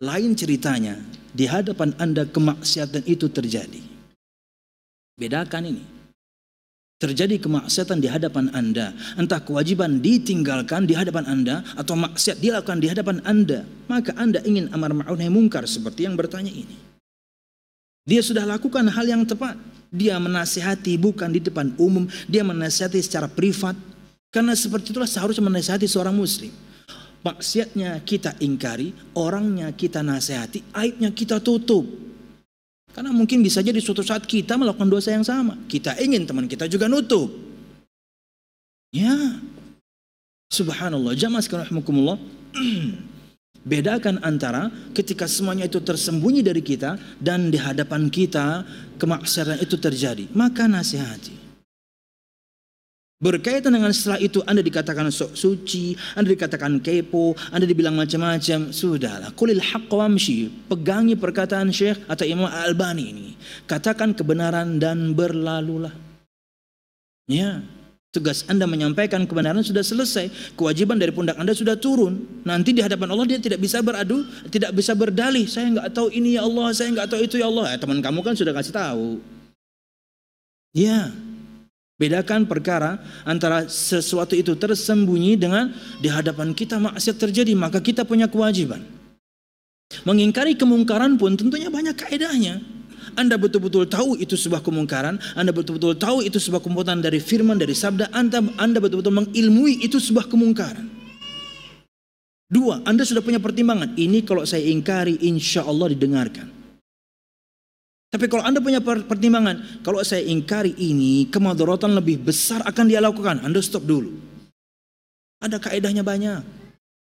Lain ceritanya, di hadapan Anda kemaksiatan itu terjadi. Bedakan ini. Terjadi kemaksiatan di hadapan Anda, entah kewajiban ditinggalkan di hadapan Anda atau maksiat dilakukan di hadapan Anda, maka Anda ingin amar ma'ruf nahi mungkar seperti yang bertanya ini. Dia sudah lakukan hal yang tepat. Dia menasihati bukan di depan umum, dia menasihati secara privat. Karena seperti itulah seharusnya menasihati seorang muslim. Maksiatnya kita ingkari, orangnya kita nasihati, aibnya kita tutup. Karena mungkin bisa jadi suatu saat kita melakukan dosa yang sama. Kita ingin teman kita juga nutup. Ya. Subhanallah. Jamaah sekalian rahmukumullah. Bedakan antara ketika semuanya itu tersembunyi dari kita dan di hadapan kita kemaksiatan itu terjadi. Maka nasihati. Berkaitan dengan setelah itu Anda dikatakan sok suci, Anda dikatakan kepo, Anda dibilang macam-macam. Sudahlah, kulil haqq wamshi. Pegangi perkataan Syekh atau Imam al Albani ini. Katakan kebenaran dan berlalulah. Ya, tugas Anda menyampaikan kebenaran sudah selesai. Kewajiban dari pundak Anda sudah turun. Nanti di hadapan Allah dia tidak bisa beradu, tidak bisa berdalih. Saya nggak tahu ini ya Allah, saya nggak tahu itu ya Allah. Ya, teman kamu kan sudah kasih tahu. Ya, Bedakan perkara antara sesuatu itu tersembunyi dengan di hadapan kita maksiat terjadi, maka kita punya kewajiban. Mengingkari kemungkaran pun tentunya banyak kaedahnya. Anda betul-betul tahu itu sebuah kemungkaran, Anda betul-betul tahu itu sebuah kemungkaran dari firman, dari sabda, Anda, Anda betul-betul mengilmui itu sebuah kemungkaran. Dua, Anda sudah punya pertimbangan. Ini kalau saya ingkari, insya Allah didengarkan. Tapi kalau Anda punya pertimbangan, kalau saya ingkari ini, kemadaratan lebih besar akan dia lakukan. Anda stop dulu. Ada kaedahnya banyak.